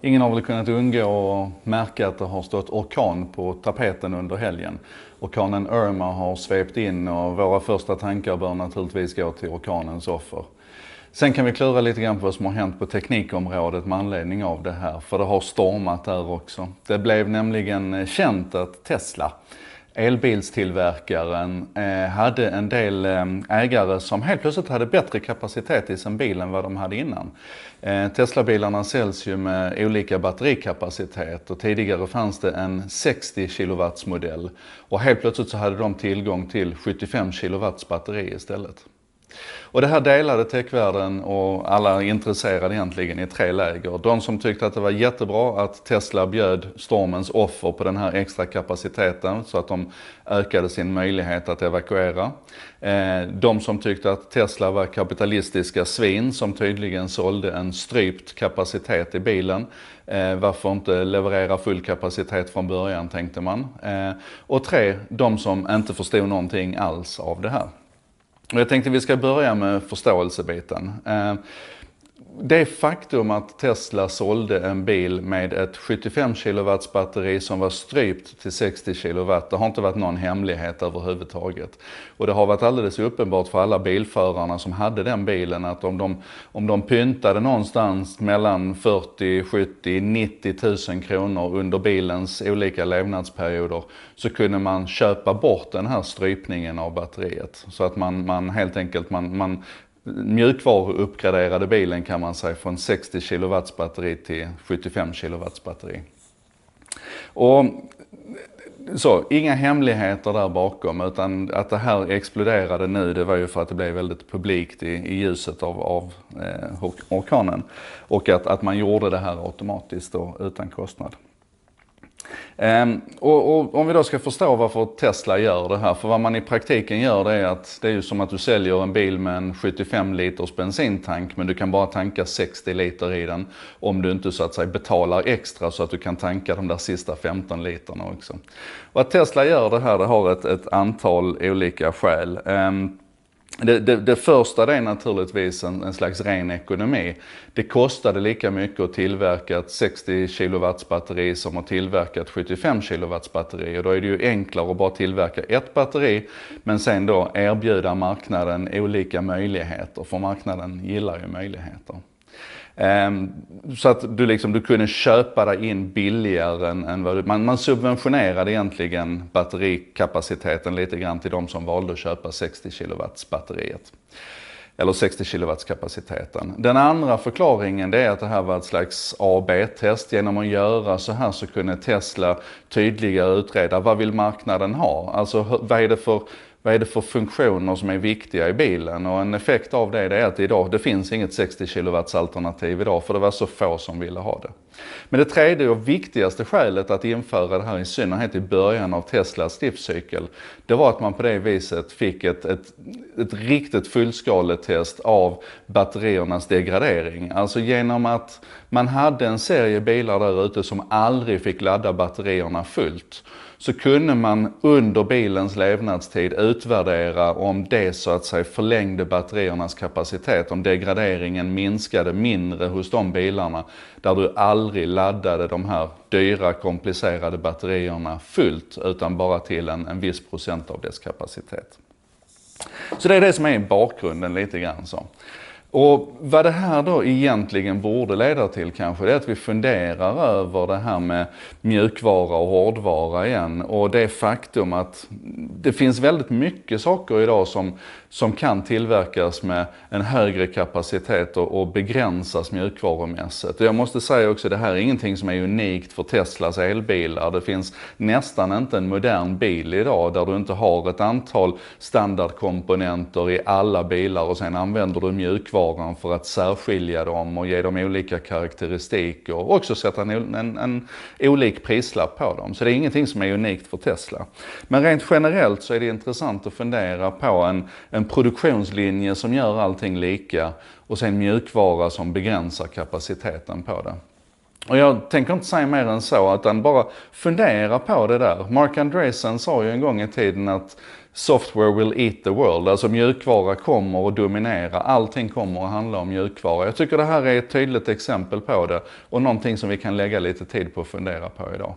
Ingen har väl kunnat undgå att märka att det har stått orkan på tapeten under helgen. Orkanen Irma har svept in och våra första tankar bör naturligtvis gå till orkanens offer. Sen kan vi klura lite grann på vad som har hänt på teknikområdet med anledning av det här, för det har stormat där också. Det blev nämligen känt att Tesla elbilstillverkaren eh, hade en del eh, ägare som helt plötsligt hade bättre kapacitet i sin bil än vad de hade innan. Eh, Teslabilarna säljs ju med olika batterikapacitet och tidigare fanns det en 60 kW modell och helt plötsligt så hade de tillgång till 75 kW batteri istället. Och det här delade techvärlden och alla intresserade egentligen i tre läger. De som tyckte att det var jättebra att Tesla bjöd stormens offer på den här extra kapaciteten så att de ökade sin möjlighet att evakuera. Eh, de som tyckte att Tesla var kapitalistiska svin som tydligen sålde en strypt kapacitet i bilen. Eh, varför inte leverera full kapacitet från början tänkte man. Eh, och tre, de som inte förstod någonting alls av det här. Jag tänkte vi ska börja med förståelsebiten. Eh, det faktum att Tesla sålde en bil med ett 75 kW batteri som var strypt till 60 kW, det har inte varit någon hemlighet överhuvudtaget. Och det har varit alldeles uppenbart för alla bilförarna som hade den bilen att om de, om de pyntade någonstans mellan 40, 70, 90 000 kronor under bilens olika levnadsperioder så kunde man köpa bort den här strypningen av batteriet. Så att man, man helt enkelt, man, man mjukvaruuppgraderade bilen kan man säga från 60 kW batteri till 75 kW batteri. Och så, inga hemligheter där bakom utan att det här exploderade nu det var ju för att det blev väldigt publikt i, i ljuset av, av eh, orkanen. Och att, att man gjorde det här automatiskt och utan kostnad. Um, och, och, om vi då ska förstå varför Tesla gör det här, för vad man i praktiken gör det är att det är ju som att du säljer en bil med en 75 liters bensintank men du kan bara tanka 60 liter i den om du inte så att säga betalar extra så att du kan tanka de där sista 15 literna också. Och att Tesla gör det här det har ett, ett antal olika skäl. Um, det, det, det, första det är naturligtvis en, en, slags ren ekonomi. Det kostade lika mycket att tillverka ett 60 kW batteri som att tillverka ett 75 kW batteri. Och då är det ju enklare att bara tillverka ett batteri men sen då erbjuda marknaden olika möjligheter. För marknaden gillar ju möjligheter. Ehm, så att du, liksom, du kunde köpa dig in billigare än, än vad du... Man, man subventionerade egentligen batterikapaciteten lite grann till de som valde att köpa 60 kW batteriet eller 60 kW-kapaciteten. Den andra förklaringen det är att det här var ett slags A B-test. Genom att göra så här så kunde Tesla tydligare utreda vad vill marknaden ha? Alltså vad är det för vad är det för funktioner som är viktiga i bilen? Och en effekt av det, det är att idag, det finns inget 60 kW alternativ idag för det var så få som ville ha det. Men det tredje och viktigaste skälet att införa det här i synnerhet i början av Teslas livscykel, det var att man på det viset fick ett, ett, ett riktigt fullskaletest av batteriernas degradering. Alltså genom att man hade en serie bilar där ute som aldrig fick ladda batterierna fullt så kunde man under bilens levnadstid utvärdera om det så att säga förlängde batteriernas kapacitet, om degraderingen minskade mindre hos de bilarna där du aldrig laddade de här dyra komplicerade batterierna fullt utan bara till en, en viss procent av dess kapacitet. Så det är det som är bakgrunden lite grann så. Och vad det här då egentligen borde leda till kanske, det är att vi funderar över det här med mjukvara och hårdvara igen och det faktum att det finns väldigt mycket saker idag som, som kan tillverkas med en högre kapacitet och, och begränsas mjukvarumässigt. Och jag måste säga också, det här är ingenting som är unikt för Teslas elbilar. Det finns nästan inte en modern bil idag där du inte har ett antal standardkomponenter i alla bilar och sen använder du mjukvara tillvaron för att särskilja dem och ge dem olika karaktäristik och också sätta en, en, en olik prislapp på dem. Så det är ingenting som är unikt för Tesla. Men rent generellt så är det intressant att fundera på en, en produktionslinje som gör allting lika och sen mjukvara som begränsar kapaciteten på det. Och jag tänker inte säga mer än så, utan bara fundera på det där. Mark Andreessen sa ju en gång i tiden att software will eat the world. Alltså mjukvara kommer att dominera. Allting kommer att handla om mjukvara. Jag tycker det här är ett tydligt exempel på det och någonting som vi kan lägga lite tid på att fundera på idag.